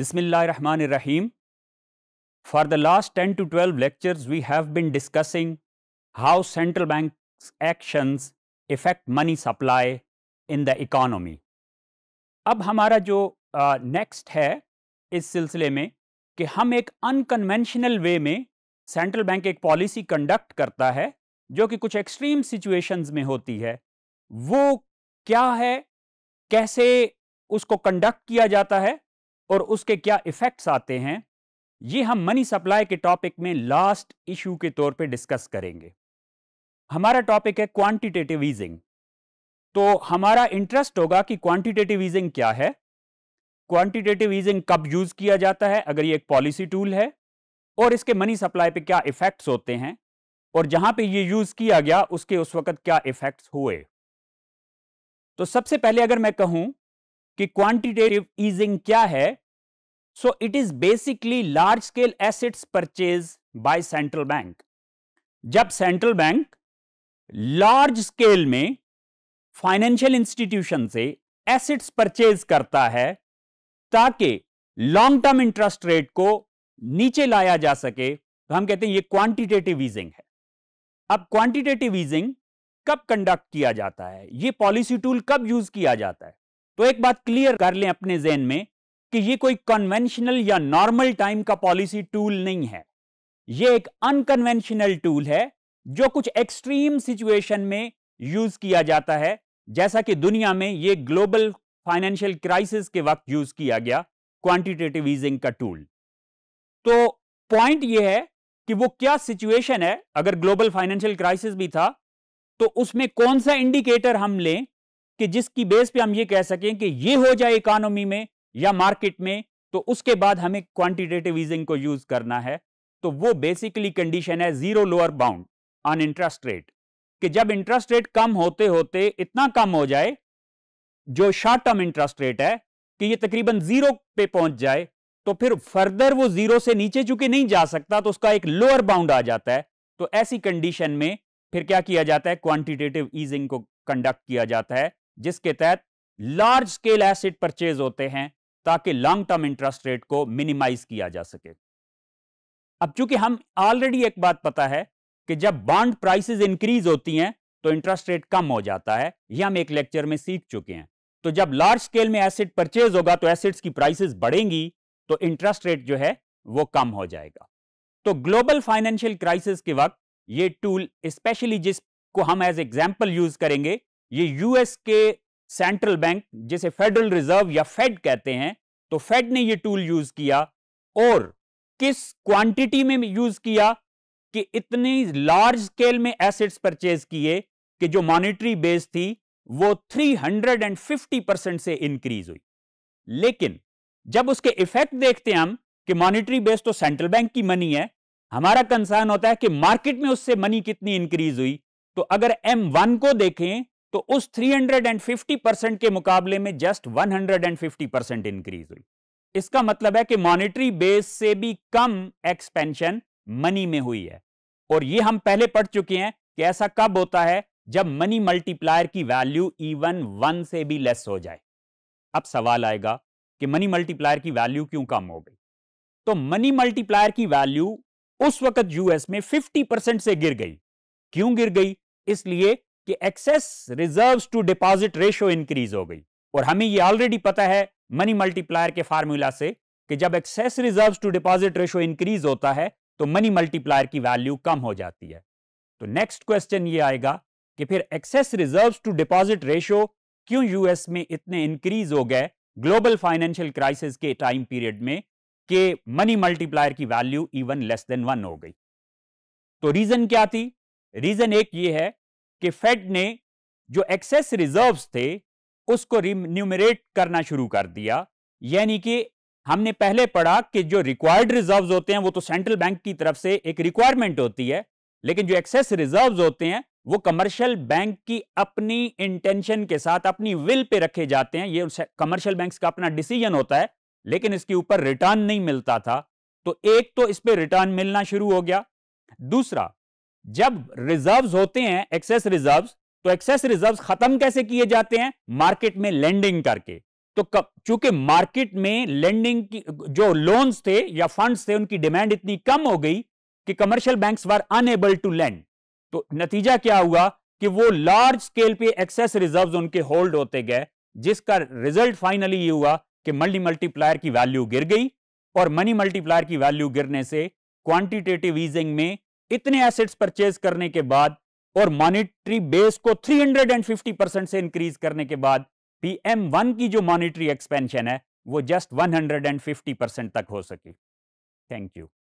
बिसमीम for the last ten to twelve lectures we have been discussing how central bank actions effect money supply in the economy अब हमारा जो next uh, है इस सिलसिले में कि हम एक अनकन्वेंशनल वे में सेंट्रल बैंक एक पॉलिसी कंडक्ट करता है जो कि कुछ एक्सट्रीम सिचुएशंस में होती है वो क्या है कैसे उसको कंडक्ट किया जाता है और उसके क्या इफ़ेक्ट्स आते हैं ये हम मनी सप्लाई के टॉपिक में लास्ट इशू के तौर पे डिस्कस करेंगे हमारा टॉपिक है क्वांटिटेटिव ईजिंग तो हमारा इंटरेस्ट होगा कि क्वांटिटेटिव ईजिंग क्या है क्वांटिटेटिव ईजिंग कब यूज़ किया जाता है अगर ये एक पॉलिसी टूल है और इसके मनी सप्लाई पे क्या इफ़ेक्ट्स होते हैं और जहां पे ये यूज़ किया गया उसके उस वक़्त क्या इफ़ेक्ट्स हुए तो सबसे पहले अगर मैं कहूं कि क्वांटिटेटिव ईजिंग क्या है so it is basically large scale assets purchase by central bank जब सेंट्रल बैंक लार्ज स्केल में फाइनेंशियल इंस्टीट्यूशन से एसेट्स परचेज करता है ताकि लॉन्ग टर्म इंटरेस्ट रेट को नीचे लाया जा सके तो हम कहते हैं ये क्वांटिटेटिव ईजिंग है अब क्वांटिटेटिव ईजिंग कब कंडक्ट किया जाता है ये पॉलिसी टूल कब यूज किया जाता है तो एक बात क्लियर कर लें अपने जेन में कि ये कोई कन्वेंशनल या नॉर्मल टाइम का पॉलिसी टूल नहीं है ये एक अनकन्वेंशनल टूल है जो कुछ एक्सट्रीम सिचुएशन में यूज किया जाता है जैसा कि दुनिया में ये ग्लोबल फाइनेंशियल क्राइसिस के वक्त यूज किया गया क्वांटिटेटिव ईजिंग का टूल तो पॉइंट ये है कि वो क्या सिचुएशन है अगर ग्लोबल फाइनेंशियल क्राइसिस भी था तो उसमें कौन सा इंडिकेटर हम लें कि जिसकी बेस पे हम ये कह सकें कि ये हो जाए इकोनॉमी में या मार्केट में तो उसके बाद हमें क्वांटिटेटिव ईजिंग को यूज करना है तो वो बेसिकली कंडीशन है zero lower bound on interest rate कि जब इंटरेस्ट रेट कम होते होते इतना कम हो जाए जो शॉर्ट टर्म इंटरेस्ट रेट है कि ये तकरीबन जीरो पे पहुंच जाए तो फिर फर्दर वो जीरो से नीचे चूंकि नहीं जा सकता तो उसका एक लोअर बाउंड आ जाता है तो ऐसी कंडीशन में फिर क्या किया जाता है क्वांटिटेटिव ईजिंग को कंडक्ट किया जाता है जिसके तहत लार्ज स्केल एसेट परचेज होते हैं ताकि लॉन्ग टर्म इंटरेस्ट रेट को मिनिमाइज किया जा सके अब चूंकि हम ऑलरेडी एक बात पता है कि जब बॉन्ड प्राइसेस इंक्रीज होती हैं तो इंटरेस्ट रेट कम हो जाता है यह हम एक लेक्चर में सीख चुके हैं तो जब लार्ज स्केल में एसेट परचेज होगा तो एसेट्स की प्राइसेस बढ़ेंगी तो इंटरेस्ट रेट जो है वो कम हो जाएगा तो ग्लोबल फाइनेंशियल क्राइसिस के वक्त ये टूल स्पेशली जिसको हम एज एग्जाम्पल यूज करेंगे ये यूएस के सेंट्रल बैंक जिसे फेडरल रिजर्व या फेड कहते हैं तो फेड ने ये टूल यूज किया और किस क्वांटिटी में यूज किया कि इतनी लार्ज स्केल में एसेट्स परचेज किए कि जो मॉनिटरी बेस थी वो 350 परसेंट से इंक्रीज हुई लेकिन जब उसके इफेक्ट देखते हैं हम कि मॉनेटरी बेस तो सेंट्रल बैंक की मनी है हमारा कंसर्न होता है कि मार्केट में उससे मनी कितनी इंक्रीज हुई तो अगर एम को देखें तो उस 350 परसेंट के मुकाबले में जस्ट 150 परसेंट इंक्रीज हुई इसका मतलब है कि मॉनेटरी बेस से भी कम एक्सपेंशन मनी में हुई है और ये हम पहले पढ़ चुके हैं कि ऐसा कब होता है जब मनी मल्टीप्लायर की वैल्यू इवन वन से भी लेस हो जाए अब सवाल आएगा कि मनी मल्टीप्लायर की वैल्यू क्यों कम हो गई तो मनी मल्टीप्लायर की वैल्यू उस वक्त यूएस में 50 परसेंट से गिर गई क्यों गिर गई इसलिए कि excess reserves to deposit ratio increase हो गई और हमें ये ऑलरेडी पता है मनी मल्टीप्लायर के फार्मूला से कि जब excess reserves to deposit ratio increase होता है तो मनी मल्टीप्लायर की वैल्यू कम हो जाती है तो नेक्स्ट क्वेश्चन ये आएगा कि फिर excess reserves to deposit ratio क्यों यूएस में इतने इंक्रीज हो गए ग्लोबल फाइनेंशियल क्राइसिस के टाइम पीरियड में कि मनी मल्टीप्लायर की value even less than one हो गई तो रीजन क्या थी रीजन एक ये है कि फेड ने जो एक्सेस रिजर्व्स थे उसको रिन्यूमरेट करना शुरू कर दिया यानी कि हमने पहले पढ़ा कि जो रिक्वायर्ड रिजर्व्स होते हैं वो तो सेंट्रल बैंक की तरफ से एक रिक्वायरमेंट होती है लेकिन जो एक्सेस रिजर्व्स होते हैं वो कमर्शियल बैंक की अपनी इंटेंशन के साथ अपनी विल पे रखे जाते हैं ये कमर्शियल बैंक्स का अपना डिसीजन होता है लेकिन इसके ऊपर रिटर्न नहीं मिलता था तो एक तो इस पर रिटर्न मिलना शुरू हो गया दूसरा जब रिजर्व्स होते हैं एक्सेस रिजर्व्स तो एक्सेस रिजर्व्स खत्म कैसे किए जाते हैं मार्केट में लेंडिंग करके तो कब चूंकि मार्केट में लेंडिंग की जो लोन्स थे या फंड्स थे उनकी डिमांड इतनी कम हो गई कि commercial banks were unable to lend तो नतीजा क्या हुआ कि वो लार्ज स्केल पे एक्सेस रिजर्व्स उनके होल्ड होते गए जिसका रिजल्ट फाइनली ये हुआ कि मल्टी मल्टीप्लायर की वैल्यू गिर गई और मनी मल्टीप्लायर की वैल्यू गिरने से क्वांटिटेटिव ईजिंग में इतने एसेट्स परचेज करने के बाद और मॉनिटरी बेस को 350 परसेंट से इंक्रीज करने के बाद पीएम वन की जो मॉनिटरी एक्सपेंशन है वो जस्ट 150 परसेंट तक हो सके थैंक यू